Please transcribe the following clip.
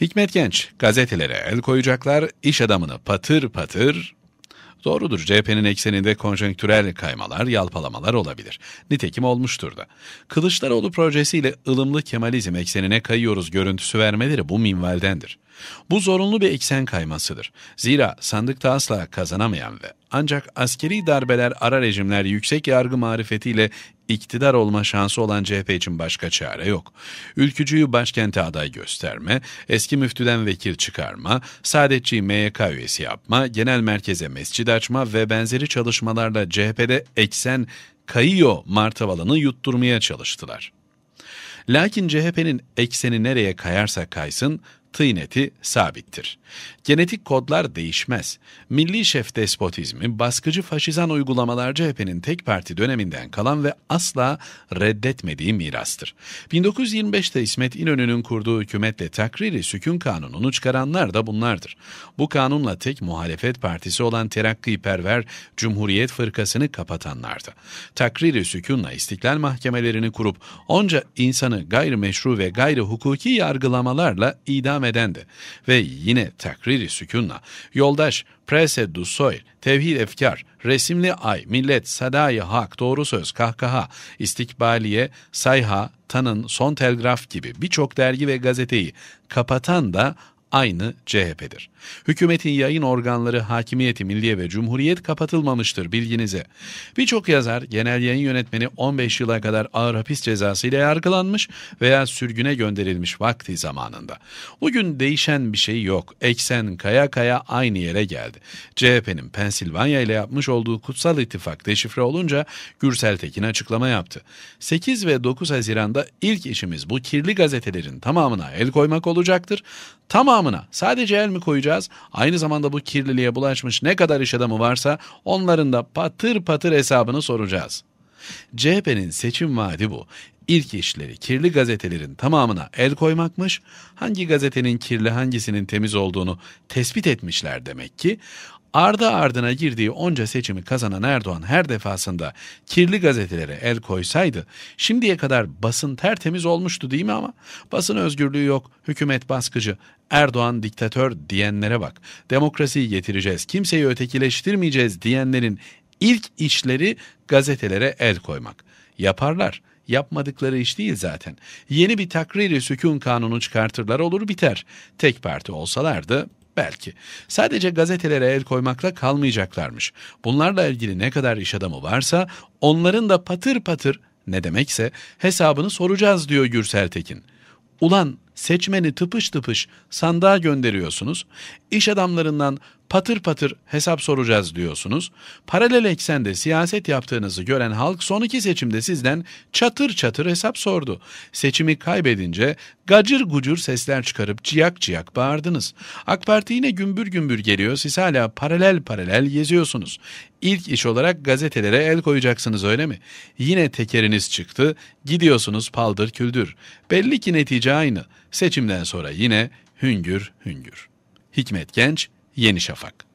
Hikmet Genç, gazetelere el koyacaklar, iş adamını patır patır... Doğrudur CHP'nin ekseninde konjonktürel kaymalar, yalpalamalar olabilir. Nitekim olmuştur da. Kılıçdaroğlu projesiyle ılımlı Kemalizm eksenine kayıyoruz görüntüsü vermeleri bu minvaldendir. Bu zorunlu bir eksen kaymasıdır. Zira sandıkta asla kazanamayan ve ancak askeri darbeler ara rejimler yüksek yargı marifetiyle iktidar olma şansı olan CHP için başka çare yok. Ülkücüyü başkente aday gösterme, eski müftüden vekil çıkarma, saadetçiyi MYK üyesi yapma, genel merkeze mescid açma ve benzeri çalışmalarla CHP'de eksen kayıyor martavalanı yutturmaya çalıştılar. Lakin CHP'nin ekseni nereye kayarsa kaysın tıyneti sabittir. Genetik kodlar değişmez. Milli şef despotizmi baskıcı faşizan uygulamalar CHP'nin tek parti döneminden kalan ve asla reddetmediği mirastır. 1925'te İsmet İnönü'nün kurduğu hükümetle takriri sükun kanununu çıkaranlar da bunlardır. Bu kanunla tek muhalefet partisi olan Terakki Terakkiperver Cumhuriyet Fırkasını kapatanlardı. Takriri sükunla istiklal mahkemelerini kurup onca insanı gayrimeşru ve gayri hukuki yargılamalarla idam devam edendi. Ve yine takriri sükunla, yoldaş prese du soil, tevhid efkar, resimli ay, millet, sadayı hak, doğru söz, kahkaha, istikbaliye, sayha, tanın, son telgraf gibi birçok dergi ve gazeteyi kapatan da aynı CHP'dir. Hükümetin yayın organları Hakimiyeti Milliye ve Cumhuriyet kapatılmamıştır bilginize. Birçok yazar genel yayın yönetmeni 15 yıla kadar ağır hapis cezası ile yargılanmış veya sürgüne gönderilmiş vakti zamanında. Bugün değişen bir şey yok. Eksen kaya kaya aynı yere geldi. CHP'nin Pensilvanya ile yapmış olduğu kutsal ittifak deşifre olunca Gürsel Tekin açıklama yaptı. 8 ve 9 Haziran'da ilk işimiz bu kirli gazetelerin tamamına el koymak olacaktır. Tamam Tamamına sadece el mi koyacağız? Aynı zamanda bu kirliliğe bulaşmış ne kadar iş adamı varsa onların da patır patır hesabını soracağız. CHP'nin seçim vaadi bu. İlk işleri kirli gazetelerin tamamına el koymakmış, hangi gazetenin kirli hangisinin temiz olduğunu tespit etmişler demek ki, Ardı ardına girdiği onca seçimi kazanan Erdoğan her defasında kirli gazetelere el koysaydı şimdiye kadar basın tertemiz olmuştu değil mi ama? Basın özgürlüğü yok, hükümet baskıcı, Erdoğan diktatör diyenlere bak. Demokrasiyi getireceğiz, kimseyi ötekileştirmeyeceğiz diyenlerin ilk işleri gazetelere el koymak. Yaparlar. Yapmadıkları iş değil zaten. Yeni bir takriri sükun kanunu çıkartırlar olur biter. Tek parti olsalardı Belki. Sadece gazetelere el koymakla kalmayacaklarmış. Bunlarla ilgili ne kadar iş adamı varsa onların da patır patır ne demekse hesabını soracağız diyor Gürsel Tekin. Ulan seçmeni tıpış tıpış sandığa gönderiyorsunuz. İş adamlarından patır patır hesap soracağız diyorsunuz. Paralel eksende siyaset yaptığınızı gören halk son iki seçimde sizden çatır çatır hesap sordu. Seçimi kaybedince gacır gucur sesler çıkarıp ciyak ciyak bağırdınız. AK Parti yine gümbür gümbür geliyor siz hala paralel paralel geziyorsunuz. İlk iş olarak gazetelere el koyacaksınız öyle mi? Yine tekeriniz çıktı, gidiyorsunuz paldır küldür. Belli ki netice aynı. Seçimden sonra yine hüngür hüngür. Hikmet Genç, Yeni Şafak